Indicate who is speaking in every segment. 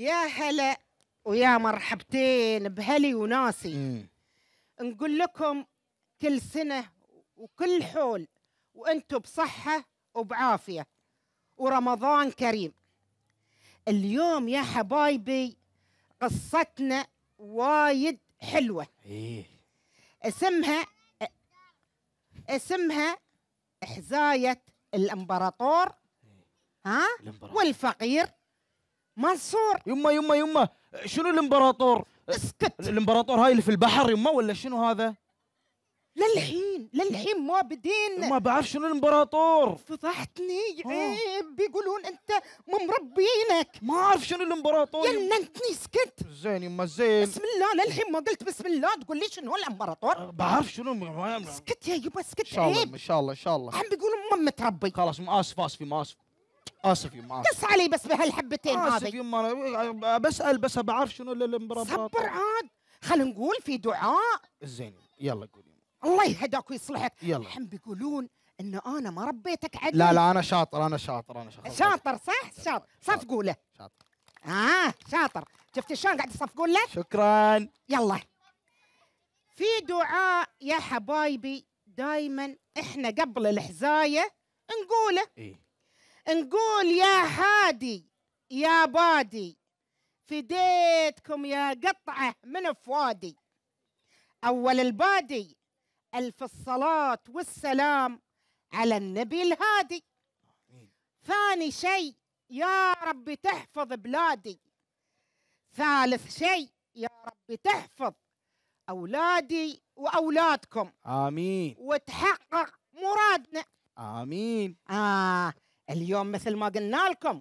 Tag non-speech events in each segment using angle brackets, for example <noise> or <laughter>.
Speaker 1: يا هلا ويا مرحبتين بهلي وناسي مم. نقول لكم كل سنة وكل حول وانتم بصحة وبعافية ورمضان كريم اليوم يا حبايبي قصتنا وايد حلوة إيه. اسمها اسمها حزاية الامبراطور ها إيه. الامبراطور. والفقير منصور يما يما يما شنو الامبراطور اسكت الامبراطور هاي اللي في البحر يما ولا شنو هذا للحين للحين ما بدين ما بعرف شنو الامبراطور فضحتني عيب آه. إيه، بيقولون انت مو مربينك ما اعرف شنو الامبراطور جننتني سكت زين يما زين بسم الله للحين ما قلت بسم الله تقول لي شنو الامبراطور أه، بعرف شنو اسكت سكت يا يبا سكت عيب ان شاء الله ان شاء الله ان شاء الله عم بيقولون ما متربي خلاص ما اسف اسف ما اسف اسف يما اسف علي بس بهالحبتين هذه اسف يما بسال بس بعرف شنو الامبراطور صبر عاد خلينا نقول في دعاء زين يلا قول الله يهداك ويصلحك يلا الحين بيقولون ان انا ما ربيتك عدل لا لا انا شاطر انا شاطر انا شاطر شاطر صح شاطر صفقوا له شاطر اه شاطر شفت شلون قاعد يصفقون له شكرا يلا في دعاء يا حبايبي دائما احنا قبل الحزايه نقوله إيه؟ نقول يا حادي يا بادي فديتكم يا قطعة من فوادي أول البادي ألف الصلاة والسلام على النبي الهادي ثاني شيء يا رب تحفظ بلادي ثالث شيء يا رب تحفظ أولادي وأولادكم آمين وتحقق مرادنا آمين آه اليوم مثل ما قلنا لكم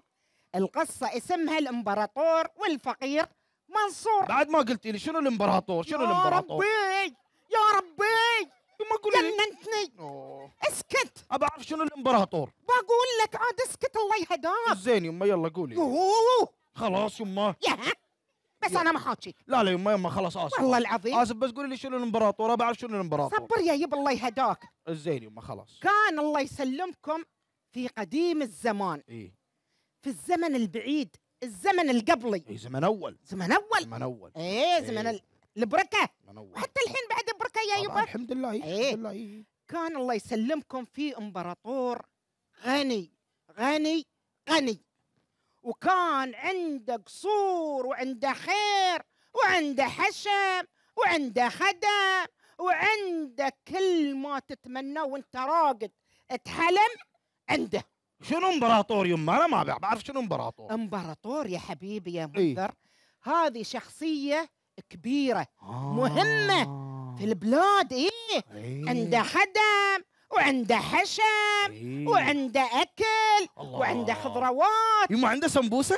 Speaker 1: القصة اسمها الامبراطور والفقير منصور بعد ما قلت لي شنو الامبراطور شنو يا الامبراطور ربي يا ربي ما قول جننتني اسكت ابى اعرف شنو الامبراطور بقول لك عاد اسكت الله يهداك زين يما يلا قولي أوه. خلاص يما يه. بس يا. انا ما حاكي لا لا يما يما خلاص اسف والله العظيم اسف بس قولي لي شنو الامبراطور ابى اعرف شنو الامبراطور صبر يا يب الله يهداك زين يما خلاص كان الله يسلمكم في قديم الزمان إيه؟ في الزمن البعيد الزمن القبلي اي زمن اول زمن اول زمن اول ايه, إيه. زمن إيه؟ البركه زمن أول. حتى الحين بعد بركه يا يبا الحمد لله إيه؟ الحمد لله إيه؟ كان الله يسلمكم في امبراطور غني غني غني وكان عنده قصور وعنده خير وعنده حشم وعنده خدم وعنده كل ما تتمناه وانت راقد تحلم عنده شنو امبراطور يما انا ما بعرف شنو امبراطور امبراطور يا حبيبي يا إيه. منذر إيه؟ هذه شخصيه كبيره آه مهمه في البلاد إيه؟, ايه عنده خدم وعنده حشم إيه؟ وعنده اكل وعنده خضروات يما إيه، عنده سمبوسه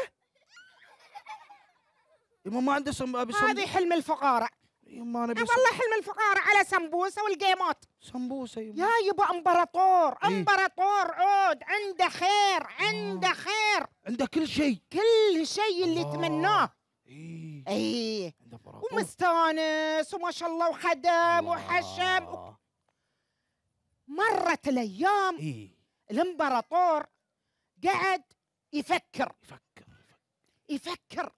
Speaker 1: يما إيه، ما عنده سم... سمبوسه هذه حلم الفقاره يما انا بس والله حلم الفقارة على سمبوسة والقيمات سمبوسة يما يا يبا امبراطور إيه. امبراطور عود عنده خير عنده آه. خير عنده كل شيء كل شيء اللي يتمناه اي اي ومستانس وما شاء الله وخدم وحشم و... مرت الايام اي الامبراطور قعد يفكر يفكر يفكر, يفكر.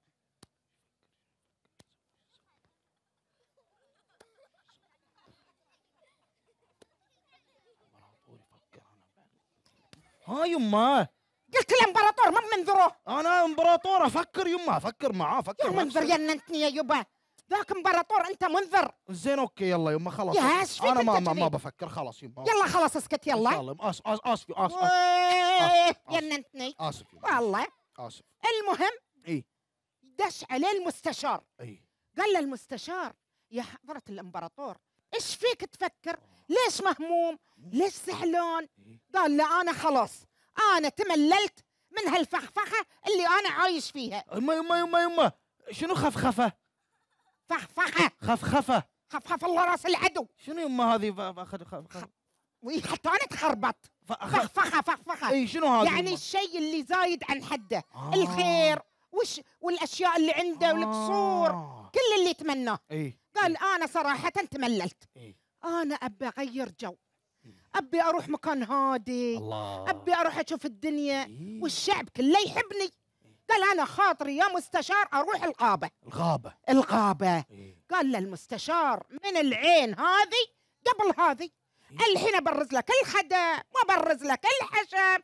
Speaker 1: ها يما قلت الامبراطور ما منظره انا امبراطور افكر يما افكر معاه افكر يا منظر يا يا يبا ذاك امبراطور انت منظر زين اوكي يلا يما خلاص يا اسفي انا ما ما, ما بفكر خلاص يما يلا خلاص اسكت يلا اسف اسف اسف إيه، اسف يا ننتني اسف والله اسف المهم اي دش عليه المستشار اي قال له المستشار يا حضرة الامبراطور ايش فيك تفكر آه. ليش مهموم ليش زعلان إيه. قال لا انا خلاص انا تمللت من هالفخفخه اللي انا عايش فيها ما يما يما يما شنو خفخفه فخفخه <laughs> خفخفه خفخف الله راس العدو شنو يما هذه وي حتى انا تخربط فخفخه فخفخه اي شنو هذا يعني الشيء اللي زايد عن حده آه. الخير وش والاشياء اللي عنده آه. والقصور كل اللي يتمناه اي قال إيه. انا صراحه تمللت إيه. انا ابي اغير جو إيه. ابي اروح مكان هادي الله. ابي اروح اشوف الدنيا إيه؟ والشعب كله يحبني قال انا خاطري يا مستشار اروح الغابه الغابه الغابه إيه؟ قال للمستشار من العين هذه قبل هذه إيه؟ الحين ابرز لك الخدم وابرز لك الحشم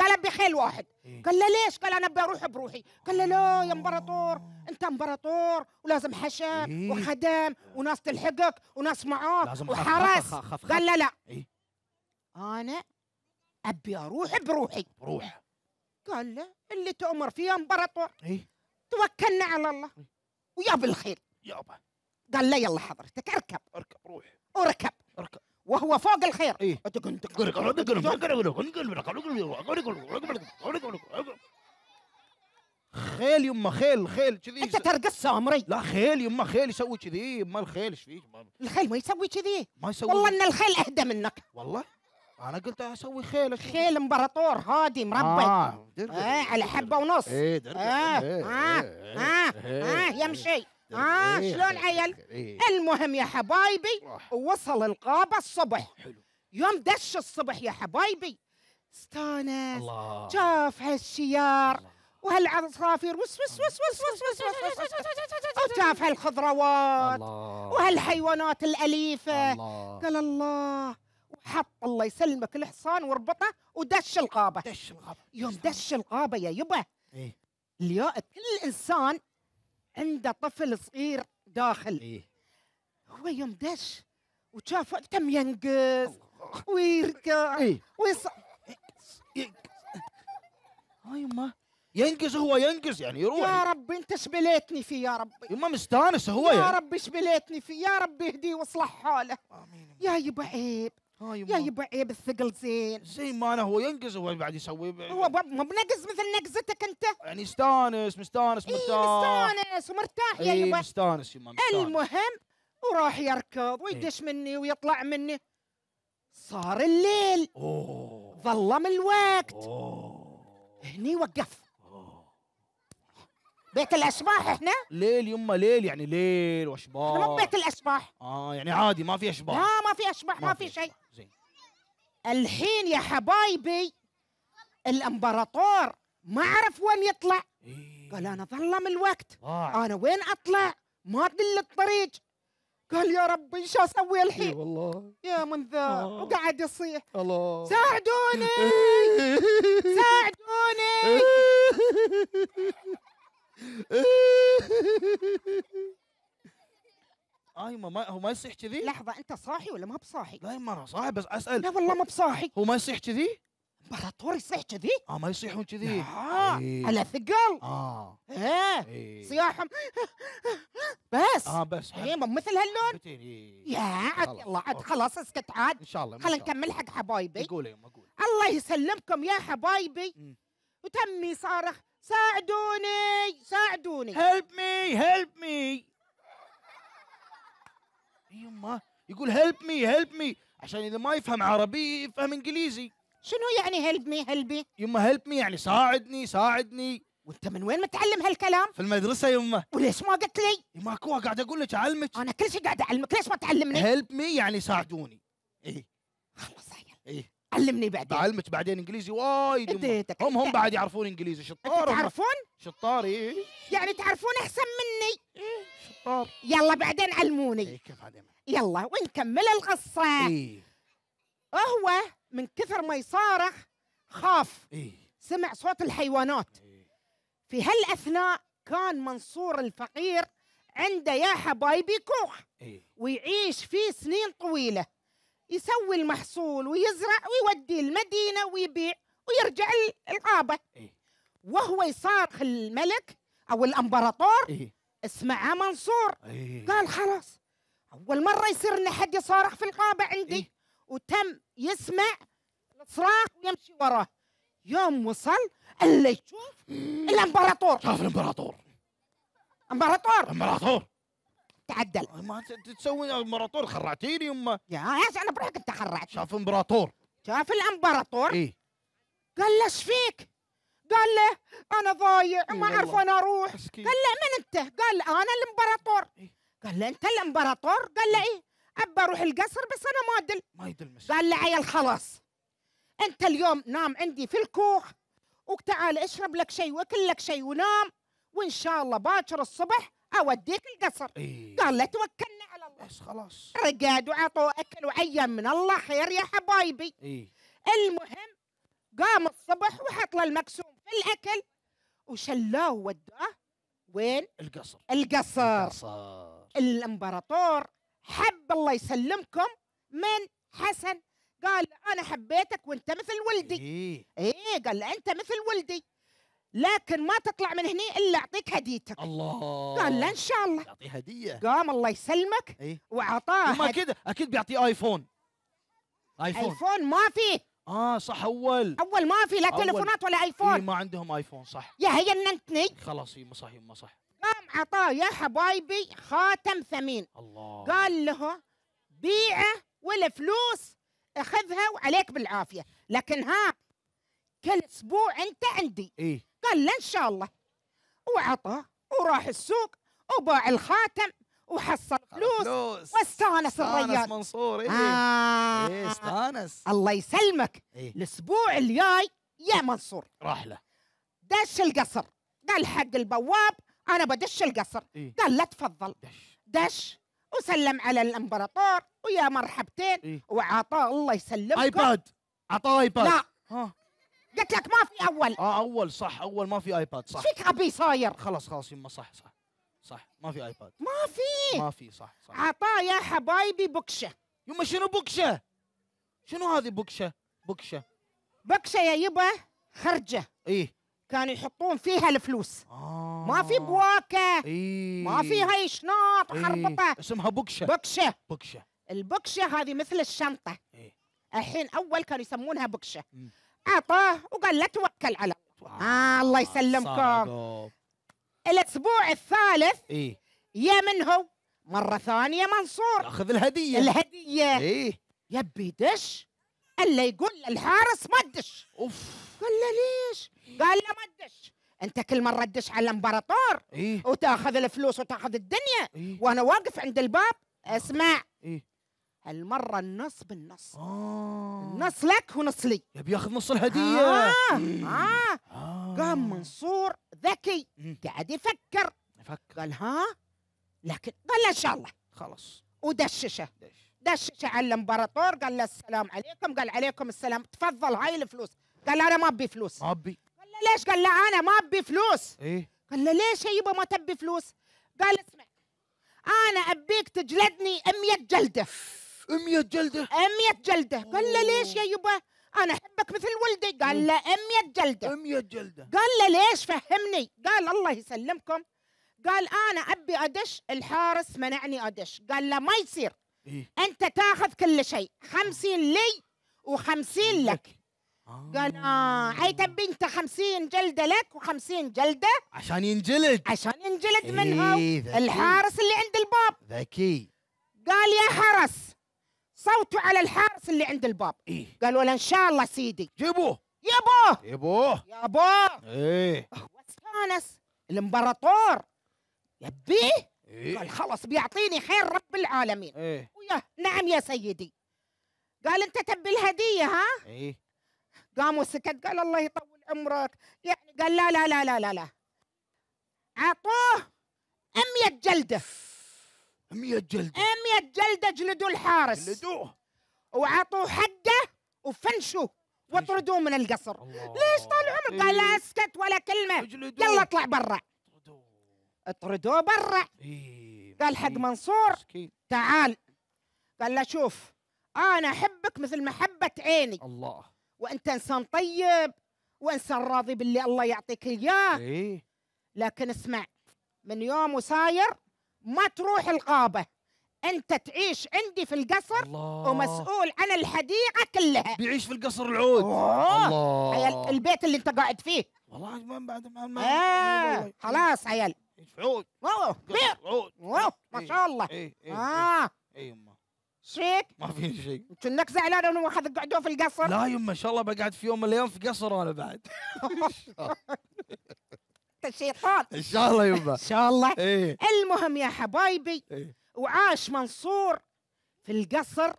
Speaker 1: قالت بخيل واحد إيه. قال له ليش قال انا بروح بروحي قال له لا يا امبراطور انت امبراطور ولازم حشم إيه. وخدم وناس تلحقك وناس معاك وحرس قال له لا إيه. انا ابي اروح بروحي روح قال له اللي تؤمر فيه يا امبراطور توكلنا على الله ويا بالخير يابا قال له يلا حضرتك اركب اركب روح اركب اركب وهو فوق الخير إيه؟ خيل يما خيل خيل كذي انت ترقص سامري لا خيل يما خيل يسوي كذي ما الخيل ايش فيك الخيل ما يسوي كذي ما يسوي والله ان الخيل اهدى منك والله انا قلت اسوي خيل أشوي. خيل امبراطور هادي مربي آه. آه على حبه ونص ايه درب. آه. إيه، آه. إيه، إيه، آه. آه. آه. آه. آه. يمشي إيه، اه إيه، شلون إيه، عيل إيه المهم يا حبايبي وصل الغابه الصبح حلو يوم دش الصبح يا حبايبي استانس شاف هالشيار وهالعصافير وس وس وس وس وس وس وس وس وس <laughs> وشاف هالخضروات وهالحيوانات الأليفة قال الله وحط الله يسلمك الحصان وربطه ودش وس دش وس يوم دش وس يا يبا اليوم كل إنسان عنده طفل صغير داخل إيه؟ هو يوم دش وشاف تم ينقز ويركع إيه؟ ويص هاي يما ينقز هو ينقز يعني يروح يا ربي انت شبليتني فيه يا ربي يما مستانس هو يا يعني. ربي شبليتني فيه يا ربي اهديه واصلح حاله امين يا يبا عيب يا يبا عيب الثقل زين زين ما انا هو ينقز هو بعد يسوي هو مو بنقز مثل نقزتك انت يعني استانس مستانس إيه، مرتاح مستانس ومرتاح يا إيه، يبا مستانس يما مستانس المهم وراح يركض إيه. ويدش مني ويطلع مني صار الليل أوه. ظلم الوقت أوه. هني وقف بيت الاشباح احنا ليل يما ليل يعني ليل واشباح مو بيت الاشباح اه يعني عادي ما في اشباح لا ما في اشباح ما, ما في شيء الحين يا حبايبي الامبراطور ما عرف وين يطلع إيه. قال انا ظلم الوقت انا وين اطلع ما ادل الطريق قال يا ربي شو اسوي الحين؟ والله يا من ذا آه. وقعد يصيح الله ساعدوني <laughs> ساعدوني <laughs> اه ما هو ما يصيح كذي؟ لحظة أنت صاحي ولا ما بصاحي؟ لا يما أنا صاحي بس أسأل لا والله ما بصاحي هو ما يصيح كذي؟ امبراطور يصيح كذي؟ اه ما يصيحون كذي إيه. على ثقل اه ايه, إيه. صياحهم بس اه بس اي مثل هاللون إيه.
Speaker 2: يا عاد يلا عاد
Speaker 1: خلاص اسكت عاد ان شاء الله خلينا نكمل حق حبايبي قول يما اقول الله يسلمكم يا حبايبي وتمي صارخ ساعدوني ساعدوني هيلب مي هيلب مي يمه يقول هيلب مي هيلب مي عشان اذا ما يفهم عربي يفهم انجليزي شنو يعني هيلب مي هيلب مي يمه هيلب مي يعني ساعدني ساعدني وانت من وين متعلم هالكلام؟ في المدرسة يمه وليش ما قلت لي؟ يما اكو قاعد اقول لك اعلمك انا كل شيء قاعد اعلمك ليش ما تعلمني؟ هيلب مي يعني ساعدوني اي خلص عيل اي علمني بعدين بعلمك بعدين انجليزي وايد هم هم بعد يعرفون انجليزي شطار تعرفون؟ شطار اي يعني تعرفون احسن مني إيه؟ طب يلا بعدين علموني ايه كيف علمك يلا ونكمل القصه ايه هو من كثر ما يصارخ خاف ايه سمع صوت الحيوانات إيه؟ في هالاثناء كان منصور الفقير عنده يا حبايبي كوخ إيه؟ ويعيش فيه سنين طويله يسوي المحصول ويزرع ويودي المدينه ويبيع ويرجع الغابه إيه؟ وهو يصارخ الملك او الامبراطور إيه؟ اسمعها منصور أيه. قال خلاص اول مره يصير ان حد يصارخ في الغابه عندي أيه. وتم يسمع الصراخ ويمشي وراه يوم وصل الا يشوف إيه. الامبراطور شاف الامبراطور امبراطور امبراطور تعدل آه، ما تسوي امبراطور خرعتيني يما يا ايش انا بروحك انت خرعت شاف امبراطور شاف الامبراطور ايه قال له ايش فيك؟ قال له انا ضايع ما اعرف انا اروح قال له من انت قال له انا الامبراطور قال له انت الامبراطور قال له ايه ابى اروح القصر بس انا ما ادل ما يدل قال له عيل خلاص انت اليوم نام عندي في الكوخ وتعال اشرب لك شيء واكل لك شيء ونام وان شاء الله باكر الصبح اوديك القصر إيه. قال له توكلنا على الله بس خلاص رقاد وعطوه اكل وعين من الله خير يا حبايبي إيه. المهم قام الصبح وحط له المكسوم الاكل وشلوه وداه وين القصر القصر, القصر. الامبراطور حب الله يسلمكم من حسن قال انا حبيتك وانت مثل ولدي ايه, إيه قال انت مثل ولدي لكن ما تطلع من هني الا اعطيك هديتك الله قال لا ان شاء الله يعطي هديه قام الله يسلمك ايه؟ وعطاه ما كذا اكيد بيعطيه ايفون ايفون ايفون ما فيه اه صح اول اول ما في لا تليفونات ولا ايفون إيه ما عندهم ايفون صح يا هي ننتني خلاص إيه، ما صح ما صح قام عطاه يا حبايبي خاتم ثمين الله قال له بيعه والفلوس اخذها وعليك بالعافيه لكن ها كل اسبوع انت عندي إيه؟ قال له ان شاء الله وعطاه وراح السوق وباع الخاتم وحصل فلوس, فلوس. واستانس الرجال منصور إيه. آه. إيه استانس الله يسلمك إيه؟ الاسبوع الجاي يا منصور رحله دش القصر قال حق البواب انا بدش القصر إيه؟ قال لا تفضل دش دش وسلم على الامبراطور ويا مرحبتين إيه؟ وعطاه الله يسلمك ايباد عطاه ايباد لا ها. قلت لك ما في اول اه اول صح اول ما في ايباد صح فيك ابي صاير خلاص خلاص يما صح صح صح ما في ايباد ما في ما في صح صح عطاه يا حبايبي بكشه يما شنو بكشه؟ شنو هذه بكشه؟ بكشه بكشه يا يبا خرجه ايه كانوا يحطون فيها الفلوس آه. ما في بواكه إيه. ما في هاي شناط إيه. اسمها بكشه بكشه بكشه البكشه هذه مثل الشنطه إيه. الحين اول كانوا يسمونها بكشه اعطاه وقال لا توكل على الله آه الله يسلمكم صادق. الاسبوع الثالث ايه يا من هو مره ثانيه منصور اخذ الهديه الهديه ايه يبي دش الا يقول الحارس ما تدش اوف قال له ليش قال له ما تدش انت كل مره تدش على الامبراطور إيه؟ وتاخذ الفلوس وتاخذ الدنيا إيه؟ وانا واقف عند الباب اسمع إيه؟ هالمره النص بالنص آه. النص لك ونص لي يبي ياخذ نص الهديه آه. إيه. آه. آه. قام منصور ذكي قاعد يفكر يفكر قال ها لكن قال ان شاء الله خلاص ودششه دش دششه على الامبراطور قال له السلام عليكم قال عليكم السلام تفضل هاي الفلوس قال انا ما ابي فلوس ما ابي قال له ليش قال له انا ما ابي فلوس ايه قال له ليش يبا ما تبي فلوس قال اسمع انا ابيك تجلدني 100 جلده 100 جلده 100 جلده قال له ليش يا يبا انا احبك مثل ولدي قال له 100 جلده 100 جلده قال له ليش فهمني قال الله يسلمكم قال انا ابي ادش الحارس منعني ادش قال له ما يصير إيه؟ انت تاخذ كل شيء 50 لي و50 لك قال آه،, اه اي تبي انت 50 جلده لك و50 جلده عشان ينجلد عشان ينجلد إيه منها الحارس اللي عند الباب ذكي قال يا حرس صوتوا على الحارس اللي عند الباب إيه؟ قالوا له ان شاء الله سيدي جيبوه يبوه يبوه يبوه ايه واستانس الامبراطور يبيه إيه؟ قال خلص بيعطيني خير رب العالمين إيه؟ وياه نعم يا سيدي قال انت تبي الهديه ها ايه قام وسكت قال الله يطول عمرك يعني قال لا لا لا لا لا لا اعطوه 100 جلده 100 جلدة 100 إيه جلدة جلدوا الحارس جلدوه وعطوه حقه وفنشوه واطردوه من القصر الله. ليش طال عمرك قال لا إيه. اسكت ولا كلمة جلدوه. يلا اطلع برا اطردوه برا إيه. قال حق منصور مسكين. تعال قال له شوف انا احبك مثل محبة عيني الله وانت انسان طيب وانسان راضي باللي الله يعطيك اياه إيه؟ لكن اسمع من يوم وصاير ما تروح الغابه انت تعيش عندي في القصر الله. ومسؤول عن الحديقه كلها بيعيش في القصر العود أوه. الله البيت اللي انت قاعد فيه والله ما بعد ما, ما آه. خلاص عيال عود اوه كبير أوه. ما إيه، شاء الله ايه ايه اه اي إيه، يما شيك ما في شيء كأنك زعلان انه واحد قعدوا في القصر لا يما ان شاء الله بقعد في يوم من الايام في قصر انا بعد <laughs> حتى الشيطان ان شاء الله يبا <laughs> ان شاء الله إيه؟ المهم يا حبايبي إيه؟ وعاش منصور في القصر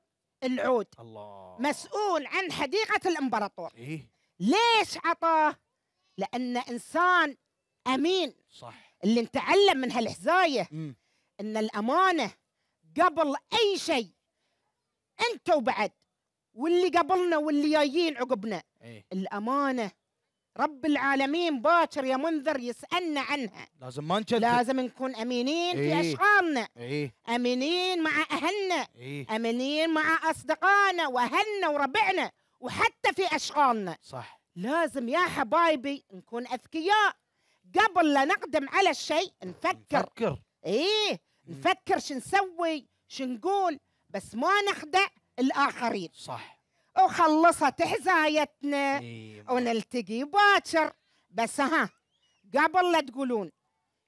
Speaker 1: العود الله مسؤول عن حديقه الامبراطور إيه؟ ليش عطاه لان انسان امين صح اللي نتعلم من هالحزايه ان الامانه قبل اي شيء انت وبعد واللي قبلنا واللي جايين عقبنا إيه؟ الامانه رب العالمين باكر يا منذر يسالنا عنها لازم ما نكذب لازم نكون امينين إيه؟ في اشغالنا إيه؟ امينين مع اهلنا إيه؟ امينين مع اصدقائنا واهلنا وربعنا وحتى في اشغالنا صح لازم يا حبايبي نكون اذكياء قبل لا نقدم على الشيء نفكر نفكر ايه نفكر شو نسوي شو نقول بس ما نخدع الاخرين صح وخلصت حزايتنا إيه. ونلتقي باكر بس ها قبل لا تقولون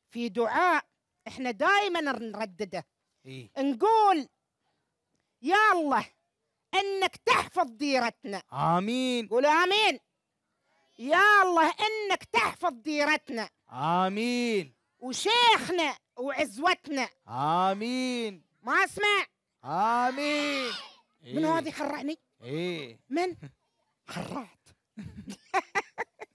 Speaker 1: في دعاء احنا دائما نردده إيه؟ نقول يا الله انك تحفظ ديرتنا امين قولوا امين يا الله انك تحفظ ديرتنا امين وشيخنا وعزوتنا امين ما اسمع امين إيه؟ من هذه إيه. خرعني ايه من <laughs> خرعت <laughs>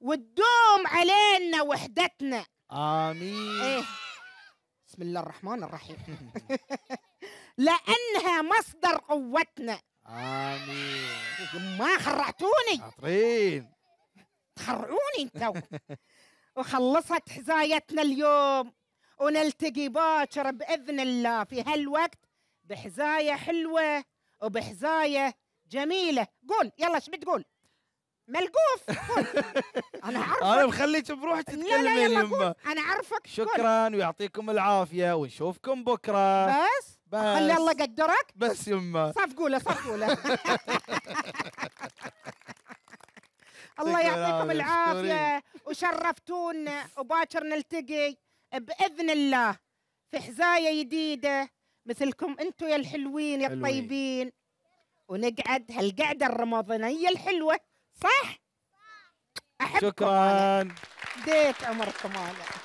Speaker 1: وتدوم علينا وحدتنا امين إيه؟ بسم الله الرحمن الرحيم <laughs> لانها مصدر قوتنا امين ما خرعتوني عطرين تخرعوني انتو وخلصت حزايتنا اليوم ونلتقي باكر باذن الله في هالوقت بحزايه حلوه وبحزايه جميله قول يلا ايش بتقول ملقوف قول <laughs> انا عارفك انا مخليك بروحك تتكلمي يما انا عارفك شكرا قول. ويعطيكم العافيه ونشوفكم بكره بس بس خلي الله قدرك بس يما صف قوله صف قوله <laughs> الله يعطيكم العافيه وشرفتونا وباكر نلتقي باذن الله في حزايه جديده مثلكم انتم يا الحلوين يا الطيبين ونقعد هالقعده الرمضانيه الحلوه صح؟ احبكم شكرا ديت عمركم انا